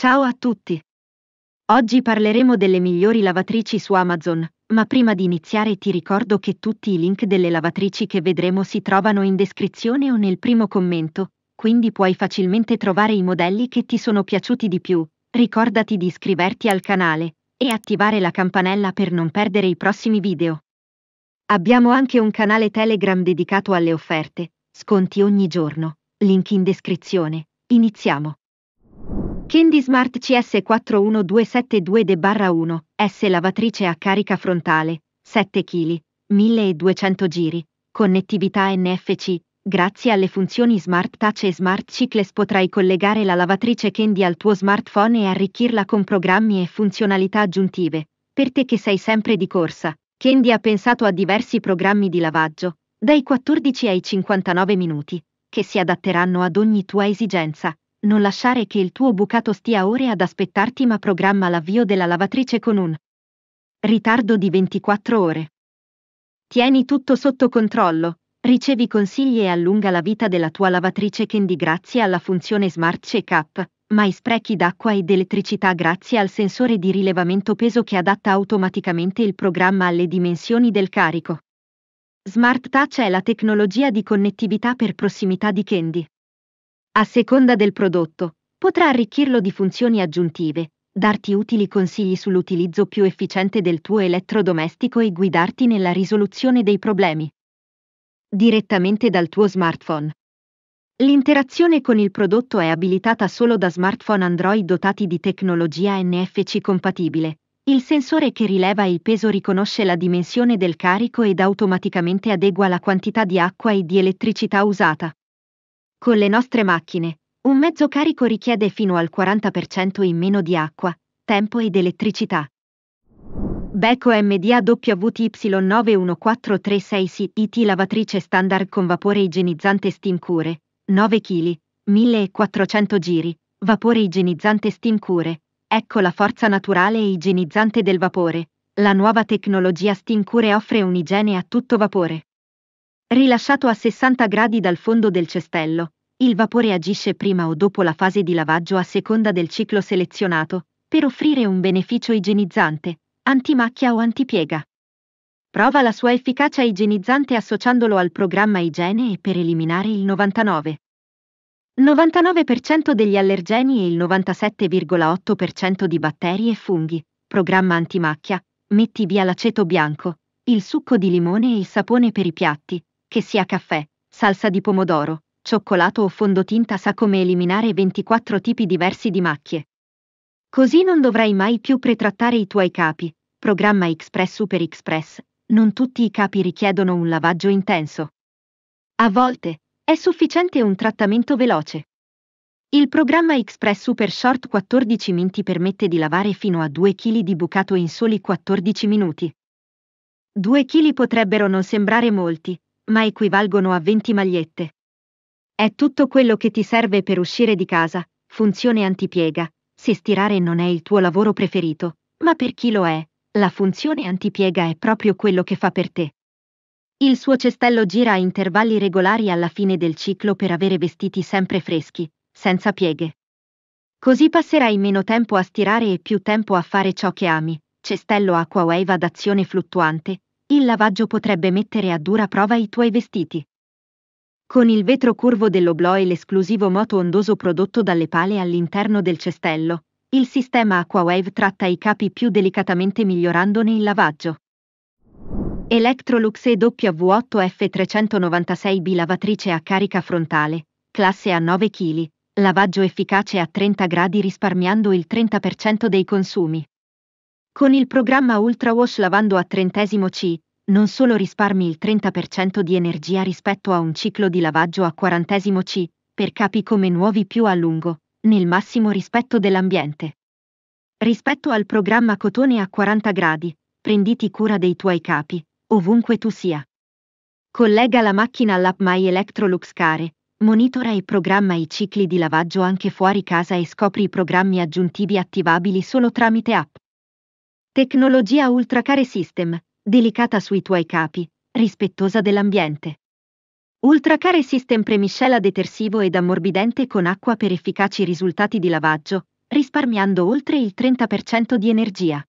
Ciao a tutti! Oggi parleremo delle migliori lavatrici su Amazon, ma prima di iniziare ti ricordo che tutti i link delle lavatrici che vedremo si trovano in descrizione o nel primo commento, quindi puoi facilmente trovare i modelli che ti sono piaciuti di più. Ricordati di iscriverti al canale e attivare la campanella per non perdere i prossimi video. Abbiamo anche un canale Telegram dedicato alle offerte, sconti ogni giorno, link in descrizione. Iniziamo! Kendi Smart CS41272 1, S lavatrice a carica frontale, 7 kg, 1200 giri, connettività NFC, Grazie alle funzioni Smart Touch e Smart Cycles potrai collegare la lavatrice Kendi al tuo smartphone e arricchirla con programmi e funzionalità aggiuntive. Per te che sei sempre di corsa, Kendi ha pensato a diversi programmi di lavaggio, dai 14 ai 59 minuti, che si adatteranno ad ogni tua esigenza non lasciare che il tuo bucato stia ore ad aspettarti ma programma l'avvio della lavatrice con un ritardo di 24 ore. Tieni tutto sotto controllo, ricevi consigli e allunga la vita della tua lavatrice Candy grazie alla funzione Smart Checkup, ma i sprechi d'acqua ed elettricità grazie al sensore di rilevamento peso che adatta automaticamente il programma alle dimensioni del carico. Smart Touch è la tecnologia di connettività per prossimità di Candy. A seconda del prodotto, potrà arricchirlo di funzioni aggiuntive, darti utili consigli sull'utilizzo più efficiente del tuo elettrodomestico e guidarti nella risoluzione dei problemi. Direttamente dal tuo smartphone. L'interazione con il prodotto è abilitata solo da smartphone Android dotati di tecnologia NFC compatibile. Il sensore che rileva il peso riconosce la dimensione del carico ed automaticamente adegua la quantità di acqua e di elettricità usata. Con le nostre macchine, un mezzo carico richiede fino al 40% in meno di acqua, tempo ed elettricità. Becco MDA WTY91436 IT lavatrice standard con vapore igienizzante Steam Cure, 9 kg, 1400 giri, vapore igienizzante Steam Cure. Ecco la forza naturale e igienizzante del vapore. La nuova tecnologia Steam Cure offre un'igiene a tutto vapore. Rilasciato a 60 gradi dal fondo del cestello, il vapore agisce prima o dopo la fase di lavaggio a seconda del ciclo selezionato, per offrire un beneficio igienizzante, antimacchia o antipiega. Prova la sua efficacia igienizzante associandolo al programma igiene e per eliminare il 99. 99% degli allergeni e il 97,8% di batteri e funghi. Programma antimacchia. Metti via l'aceto bianco, il succo di limone e il sapone per i piatti, che sia caffè, salsa di pomodoro, cioccolato o fondotinta sa come eliminare 24 tipi diversi di macchie. Così non dovrai mai più pretrattare i tuoi capi. Programma Express Super Express. Non tutti i capi richiedono un lavaggio intenso. A volte è sufficiente un trattamento veloce. Il programma Express Super Short 14 min permette di lavare fino a 2 kg di bucato in soli 14 minuti. 2 kg potrebbero non sembrare molti, ma equivalgono a 20 magliette. È tutto quello che ti serve per uscire di casa, funzione antipiega, se stirare non è il tuo lavoro preferito, ma per chi lo è, la funzione antipiega è proprio quello che fa per te. Il suo cestello gira a intervalli regolari alla fine del ciclo per avere vestiti sempre freschi, senza pieghe. Così passerai meno tempo a stirare e più tempo a fare ciò che ami, cestello acqua wave ad azione fluttuante, il lavaggio potrebbe mettere a dura prova i tuoi vestiti. Con il vetro curvo dell'oblò e l'esclusivo moto ondoso prodotto dalle pale all'interno del cestello, il sistema AquaWave tratta i capi più delicatamente migliorandone il lavaggio. Electrolux EW8F396B lavatrice a carica frontale, classe a 9 kg, lavaggio efficace a 30 gradi risparmiando il 30% dei consumi. Con il programma UltraWash lavando a trentesimo C, non solo risparmi il 30% di energia rispetto a un ciclo di lavaggio a quarantesimo C, per capi come nuovi più a lungo, nel massimo rispetto dell'ambiente. Rispetto al programma Cotone a 40 gradi, prenditi cura dei tuoi capi, ovunque tu sia. Collega la macchina all'app My Electrolux Care, monitora e programma i cicli di lavaggio anche fuori casa e scopri i programmi aggiuntivi attivabili solo tramite app. Tecnologia Ultracare System, delicata sui tuoi capi, rispettosa dell'ambiente. Ultracare System premiscela detersivo ed ammorbidente con acqua per efficaci risultati di lavaggio, risparmiando oltre il 30% di energia.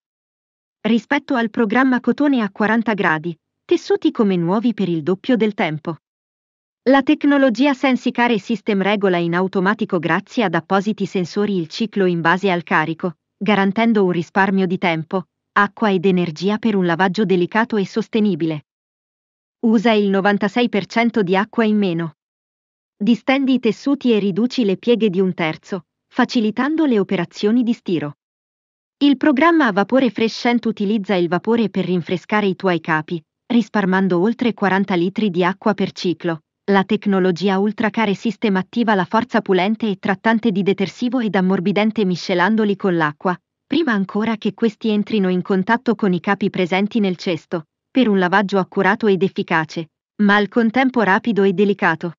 Rispetto al programma cotone a 40 gradi, tessuti come nuovi per il doppio del tempo. La tecnologia Sensicare System regola in automatico grazie ad appositi sensori il ciclo in base al carico, garantendo un risparmio di tempo, acqua ed energia per un lavaggio delicato e sostenibile. Usa il 96% di acqua in meno. Distendi i tessuti e riduci le pieghe di un terzo, facilitando le operazioni di stiro. Il programma a vapore Freshent utilizza il vapore per rinfrescare i tuoi capi, risparmando oltre 40 litri di acqua per ciclo. La tecnologia Ultracare System attiva la forza pulente e trattante di detersivo ed ammorbidente miscelandoli con l'acqua, prima ancora che questi entrino in contatto con i capi presenti nel cesto, per un lavaggio accurato ed efficace, ma al contempo rapido e delicato.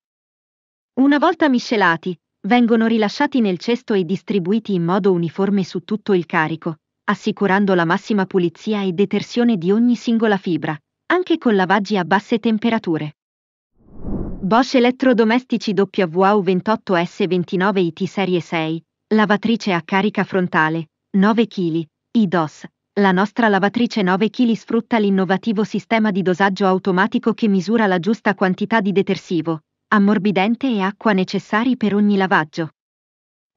Una volta miscelati, vengono rilasciati nel cesto e distribuiti in modo uniforme su tutto il carico, assicurando la massima pulizia e detersione di ogni singola fibra, anche con lavaggi a basse temperature. Bosch elettrodomestici WAU 28S29 IT Serie 6, lavatrice a carica frontale, 9 kg, IDOS. La nostra lavatrice 9 kg sfrutta l'innovativo sistema di dosaggio automatico che misura la giusta quantità di detersivo, ammorbidente e acqua necessari per ogni lavaggio.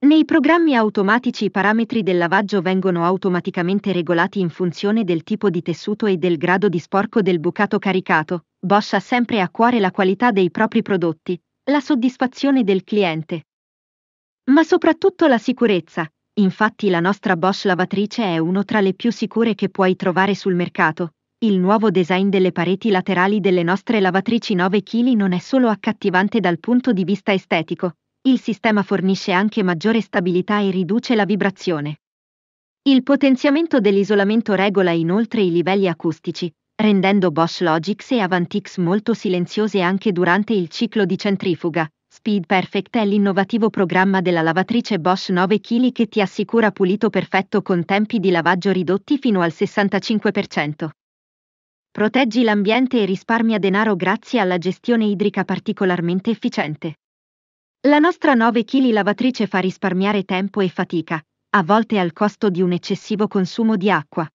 Nei programmi automatici i parametri del lavaggio vengono automaticamente regolati in funzione del tipo di tessuto e del grado di sporco del bucato caricato. Bosch ha sempre a cuore la qualità dei propri prodotti, la soddisfazione del cliente, ma soprattutto la sicurezza, Infatti la nostra Bosch lavatrice è uno tra le più sicure che puoi trovare sul mercato. Il nuovo design delle pareti laterali delle nostre lavatrici 9 kg non è solo accattivante dal punto di vista estetico, il sistema fornisce anche maggiore stabilità e riduce la vibrazione. Il potenziamento dell'isolamento regola inoltre i livelli acustici, rendendo Bosch Logix e Avantix molto silenziose anche durante il ciclo di centrifuga, Speed Perfect è l'innovativo programma della lavatrice Bosch 9 kg che ti assicura pulito perfetto con tempi di lavaggio ridotti fino al 65%. Proteggi l'ambiente e risparmia denaro grazie alla gestione idrica particolarmente efficiente. La nostra 9 kg lavatrice fa risparmiare tempo e fatica, a volte al costo di un eccessivo consumo di acqua.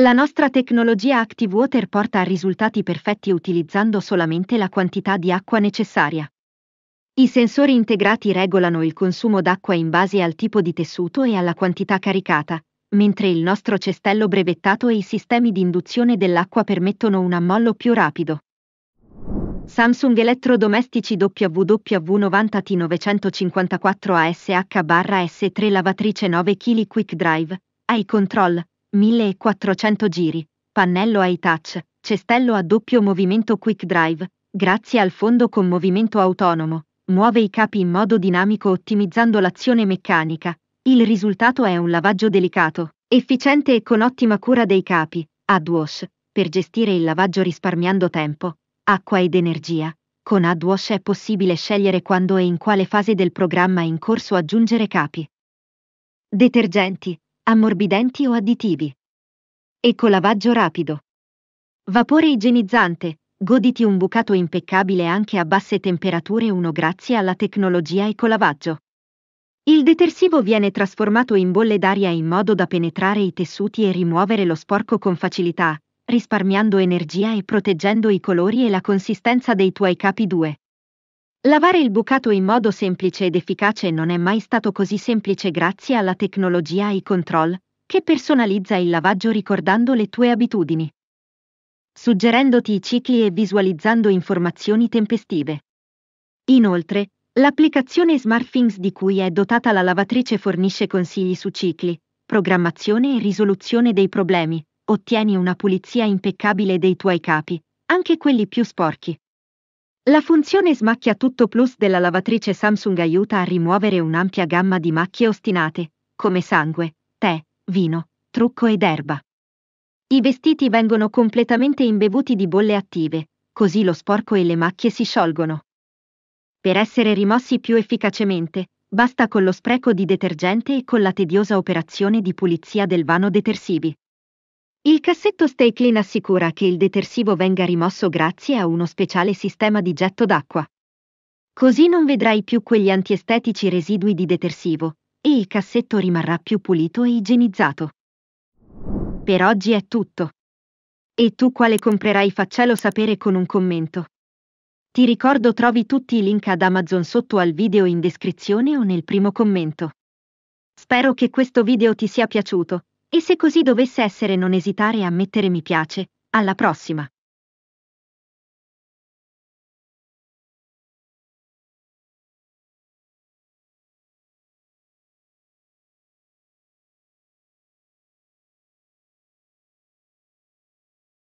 La nostra tecnologia Active Water porta a risultati perfetti utilizzando solamente la quantità di acqua necessaria. I sensori integrati regolano il consumo d'acqua in base al tipo di tessuto e alla quantità caricata, mentre il nostro cestello brevettato e i sistemi di induzione dell'acqua permettono un ammollo più rapido. Samsung Elettrodomestici WW90T954ASH-S3 lavatrice 9 kg Quick Drive, Eye Control, 1400 giri, pannello Eye Touch, cestello a doppio movimento Quick Drive, grazie al fondo con movimento autonomo, muove i capi in modo dinamico ottimizzando l'azione meccanica. Il risultato è un lavaggio delicato, efficiente e con ottima cura dei capi, AdWash, per gestire il lavaggio risparmiando tempo, acqua ed energia. Con AdWash è possibile scegliere quando e in quale fase del programma in corso aggiungere capi. Detergenti, ammorbidenti o additivi. Ecolavaggio rapido. Vapore igienizzante, goditi un bucato impeccabile anche a basse temperature 1 grazie alla tecnologia ecolavaggio. Il detersivo viene trasformato in bolle d'aria in modo da penetrare i tessuti e rimuovere lo sporco con facilità, risparmiando energia e proteggendo i colori e la consistenza dei tuoi capi 2. Lavare il bucato in modo semplice ed efficace non è mai stato così semplice grazie alla tecnologia iControl, che personalizza il lavaggio ricordando le tue abitudini suggerendoti i cicli e visualizzando informazioni tempestive. Inoltre, l'applicazione SmartThings di cui è dotata la lavatrice fornisce consigli su cicli, programmazione e risoluzione dei problemi, ottieni una pulizia impeccabile dei tuoi capi, anche quelli più sporchi. La funzione Smacchia Tutto Plus della lavatrice Samsung aiuta a rimuovere un'ampia gamma di macchie ostinate, come sangue, tè, vino, trucco ed erba. I vestiti vengono completamente imbevuti di bolle attive, così lo sporco e le macchie si sciolgono. Per essere rimossi più efficacemente, basta con lo spreco di detergente e con la tediosa operazione di pulizia del vano detersivi. Il cassetto Stay Clean assicura che il detersivo venga rimosso grazie a uno speciale sistema di getto d'acqua. Così non vedrai più quegli antiestetici residui di detersivo e il cassetto rimarrà più pulito e igienizzato. Per oggi è tutto. E tu quale comprerai faccelo sapere con un commento. Ti ricordo trovi tutti i link ad Amazon sotto al video in descrizione o nel primo commento. Spero che questo video ti sia piaciuto, e se così dovesse essere non esitare a mettere mi piace. Alla prossima!